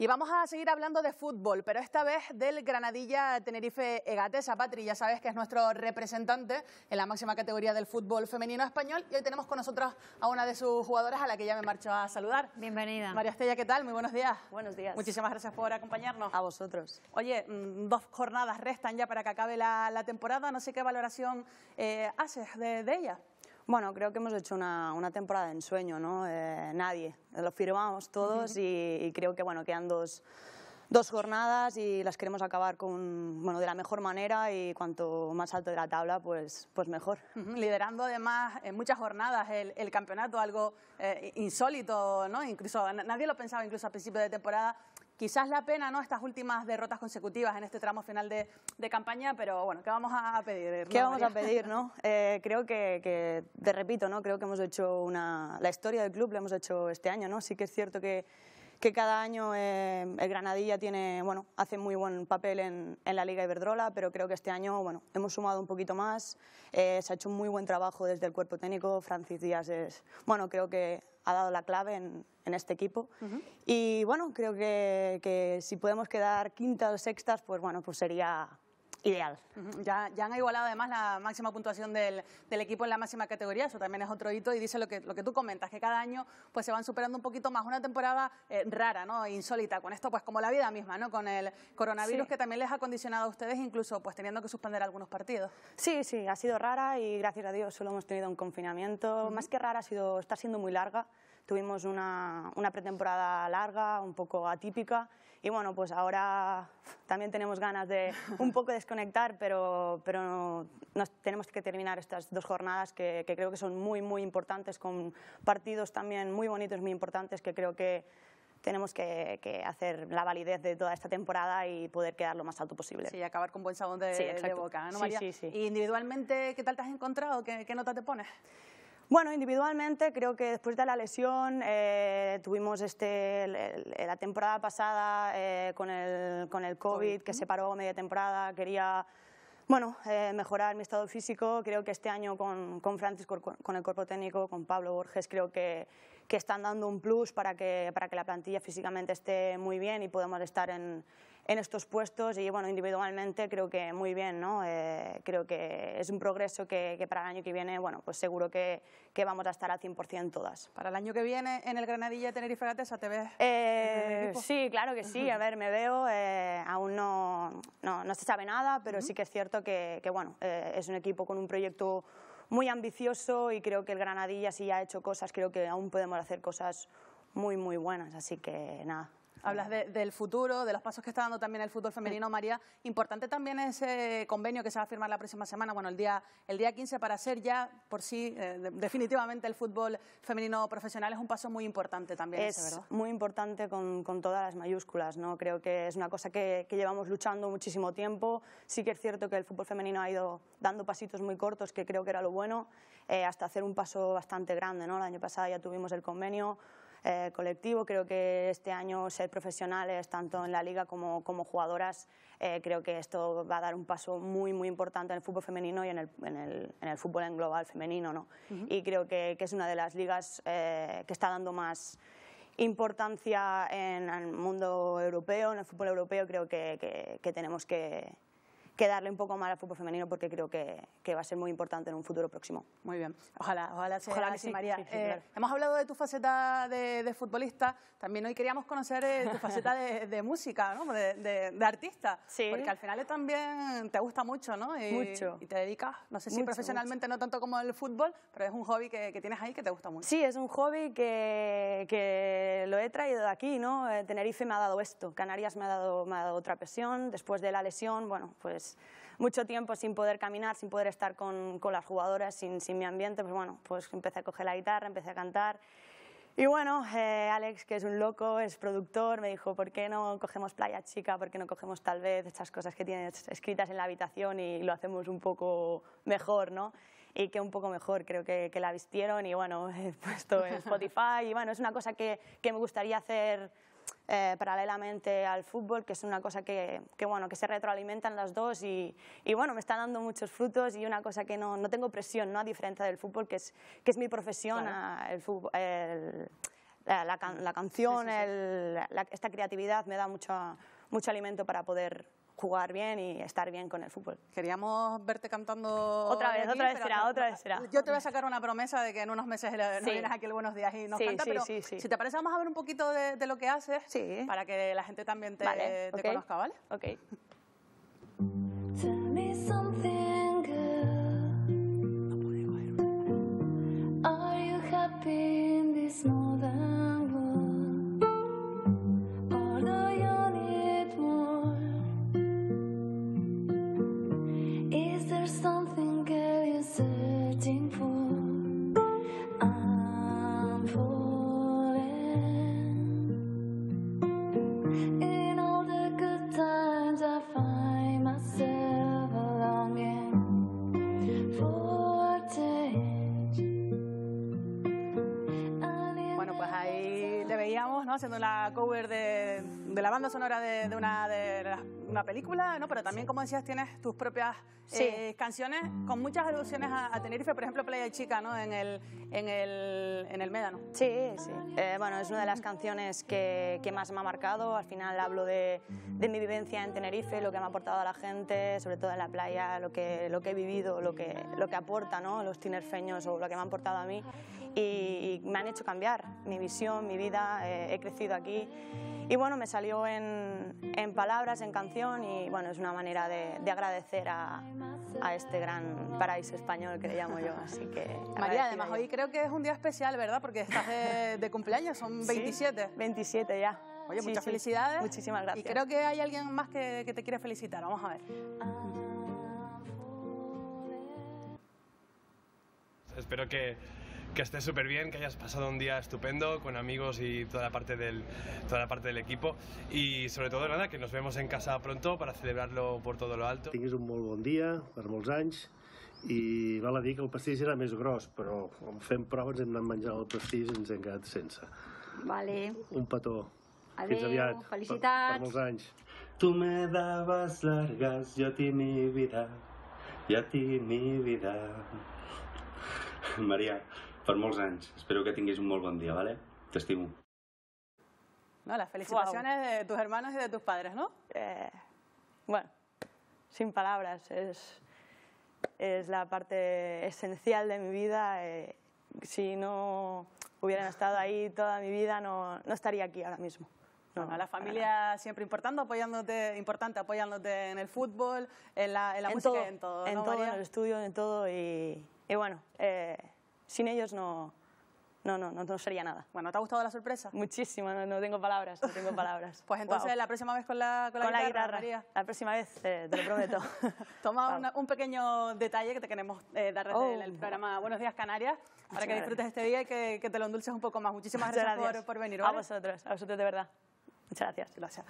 Y vamos a seguir hablando de fútbol, pero esta vez del Granadilla Tenerife Egatesa. Patri, ya sabes que es nuestro representante en la máxima categoría del fútbol femenino español y hoy tenemos con nosotros a una de sus jugadoras a la que ya me marcho a saludar. Bienvenida. María Estella, ¿qué tal? Muy buenos días. Buenos días. Muchísimas gracias por acompañarnos. A vosotros. Oye, mm, dos jornadas restan ya para que acabe la, temporada. No sé qué valoración eh, haces de ella. Bueno, creo que hemos hecho una, una temporada de ensueño, ¿no? Eh, nadie, lo firmamos todos y, creo que bueno, quedan dos, dos, jornadas y las queremos acabar con, bueno, de la mejor manera y cuanto más alto de la tabla, pues, pues mejor. Liderando además en muchas jornadas el, campeonato, algo eh, insólito, ¿no? Incluso nadie lo pensaba incluso a principio de temporada Quizás la pena, ¿no? Estas últimas derrotas consecutivas en este tramo final de, campaña, pero bueno, ¿qué vamos a pedir? ¿Qué vamos a pedir, no? Eh, creo que, que, te repito, ¿no? Creo que hemos hecho una... La historia del club la hemos hecho este año, ¿no? Sí que es cierto que que cada año eh, el Granadilla tiene, bueno, hace muy buen papel en, en, la Liga Iberdrola, pero creo que este año bueno, hemos sumado un poquito más, eh, se ha hecho un muy buen trabajo desde el cuerpo técnico, Francis Díaz es, bueno, creo que ha dado la clave en, este equipo. Y bueno, creo que, que si podemos quedar quintas o sextas, pues bueno, pues sería ideal. Ya, ya han igualado además la máxima puntuación del, del, equipo en la máxima categoría, eso también es otro hito y dice lo que, lo que tú comentas, que cada año pues se van superando un poquito más, una temporada eh, rara, ¿no? insólita, con esto pues como la vida misma, ¿no? con el coronavirus que también les ha condicionado a ustedes incluso pues teniendo que suspender algunos partidos. Sí, sí, ha sido rara y gracias a Dios solo hemos tenido un confinamiento, más que rara ha sido, está siendo muy larga, tuvimos una, una pretemporada larga, un poco atípica y bueno, pues ahora también tenemos ganas de un poco desconectar, pero, pero tenemos que terminar estas dos jornadas que, creo que son muy, muy importantes, con partidos también muy bonitos, muy importantes, que creo que tenemos que, hacer la validez de toda esta temporada y poder quedar lo más alto posible. Sí, acabar con buen sabor de, boca, ¿no, María? Sí, sí, ¿Y individualmente qué tal te has encontrado? ¿Qué, qué nota te pones? Bueno, individualmente creo que después de la lesión eh, tuvimos este, la temporada pasada eh, con, el, COVID, que se paró media temporada, quería bueno, eh, mejorar mi estado físico. Creo que este año con, con con el cuerpo técnico, con Pablo Borges, creo que, que están dando un plus para que, para que la plantilla físicamente esté muy bien y podamos estar en, en estos puestos y bueno, individualmente creo que muy bien, ¿no? Eh, creo que es un progreso que, para el año que viene, bueno, pues seguro que, vamos a estar al 100% todas. Para el año que viene en el Granadilla Tenerife Gatesa te ves. Eh, sí, claro que sí, a ver, me veo, eh, aún no, no, se sabe nada, pero sí que es cierto que, bueno, es un equipo con un proyecto muy ambicioso y creo que el Granadilla sí ha hecho cosas, creo que aún podemos hacer cosas muy, muy buenas, así que nada, Hablas del futuro, de los pasos que está dando también el fútbol femenino, María. Importante también ese convenio que se va a firmar la próxima semana, bueno, el día, el 15, para ser ya por sí, eh, definitivamente el fútbol femenino profesional es un paso muy importante también. Es muy importante con, todas las mayúsculas, ¿no? Creo que es una cosa que, llevamos luchando muchísimo tiempo. Sí que es cierto que el fútbol femenino ha ido dando pasitos muy cortos, que creo que era lo bueno, eh, hasta hacer un paso bastante grande, ¿no? El año pasado ya tuvimos el convenio eh, colectivo. Creo que este año ser profesionales, tanto en la liga como, como jugadoras, eh, creo que esto va a dar un paso muy, muy importante en el fútbol femenino y en el, en el, fútbol en global femenino. ¿no? Y creo que, que, es una de las ligas eh, que está dando más importancia en, el mundo europeo, en el fútbol europeo. Creo que, que tenemos que ...quedarle darle un poco más al fútbol femenino porque creo que, que, va a ser muy importante en un futuro próximo. Muy bien, ojalá, ojalá sea sí, María. Eh, hemos hablado de tu faceta de, futbolista, también hoy queríamos conocer eh, tu faceta de, música, de, de artista, porque al final también te gusta mucho, ¿no? Y, mucho. Y te dedicas, no sé si profesionalmente no tanto como el fútbol, pero es un hobby que, tienes ahí que te gusta mucho. Sí, es un hobby que, que lo he traído de aquí, ¿no? Eh, Tenerife me ha dado esto, Canarias me ha dado, me ha dado otra presión, después de la lesión, bueno, pues pues, mucho tiempo sin poder caminar, sin poder estar con, con las jugadoras, sin, sin mi ambiente, pues bueno, pues empecé a coger la guitarra, empecé a cantar. Y bueno, eh, Alex, que es un loco, es productor, me dijo, ¿por qué no cogemos Playa Chica? ¿Por qué no cogemos tal vez estas cosas que tienes escritas en la habitación y lo hacemos un poco mejor, ¿no? Y que un poco mejor, creo que, la vistieron y bueno, he puesto en Spotify y bueno, es una cosa que, que me gustaría hacer eh, paralelamente al fútbol, que es una cosa que, que bueno, que se retroalimentan las dos y, bueno, me está dando muchos frutos y una cosa que no, tengo presión, ¿no? a diferencia del fútbol, que es, mi profesión, la, canción, esta creatividad me da mucho alimento para poder jugar bien y estar bien con el fútbol. Queríamos verte cantando. Otra vez, otra vez será, otra vez será. Yo te voy a sacar una promesa de que en unos meses nos vienes aquí el Buenos Días y nos sí, sí, pero si te parece, vamos a ver un poquito de, lo que haces para que la gente también te, conozca, ¿vale? Ok. ¿no? Haciendo la cover de, de la banda sonora de, una, de una película, ¿no? Pero también, como decías, tienes tus propias eh, canciones con muchas alusiones a, Tenerife, por ejemplo, Playa Chica, ¿no? En el, en el, en el Médano. Sí, sí. Eh, bueno, es una de las canciones que, que, más me ha marcado. Al final hablo de, de mi vivencia en Tenerife, lo que me ha aportado a la gente, sobre todo en la playa, lo que, lo que he vivido, lo que, lo que aporta, ¿no? Los tinerfeños o lo que me han aportado a mí y, me han hecho cambiar mi visión, mi vida, eh, he crecido aquí y bueno, me salió en, en, palabras, en canción y bueno, es una manera de, agradecer a, a, este gran paraíso español que le llamo yo, así que... María, además hoy creo que es un día especial, ¿verdad? Porque estás de, cumpleaños, son 27. 27 ya. Oye, muchas felicidades. Muchísimas gracias. Y creo que hay alguien más que te quiere felicitar, vamos a ver. Espero que, que estés súper bien, que hayas pasado un día estupendo con amigos y toda la parte del, toda la parte del equipo i sobre todo nada, que nos vemos en casa pronto para celebrarlo por todo lo alto. Tinguis un molt bon dia, per molts anys, i val a dir que el pastís era més gros, però en fem prova ens hem anat menjant el pastís i ens hem quedat sense. Vale. Un petó. Adéu, Fins aviat. felicitats. Per, per molts anys. Tu me davas largas, yo tinc ti mi vida, y a ti mi vida. Maria. Espero que tengáis un muy buen día, ¿vale? T'estimo. No, las felicitaciones de tus hermanos y de tus padres, ¿no? Eh, bueno, sin palabras, es, es la parte esencial de mi vida. Eh, si no hubieran estado ahí toda mi vida, no, estaría aquí ahora mismo. No, la familia siempre importante, apoyándote, importante, apoyándote en el fútbol, en la, en música, en todo. En todo, en el estudio, en todo. Y, bueno, eh, sin ellos no, no, no, no, no, sería nada. Bueno, ¿te ha gustado la sorpresa? Muchísimo, no, tengo palabras, no tengo palabras. pues entonces la próxima vez con la, con la guitarra, la, próxima vez, eh, te lo prometo. Toma un pequeño detalle que te queremos eh, dar en oh. el, programa Buenos Días Canarias, para que disfrutes este día y que, que, te lo endulces un poco más. Muchísimas gracias, gracias, por, venir. A vosotros, a vosotros de verdad. Muchas gracias. Gracias.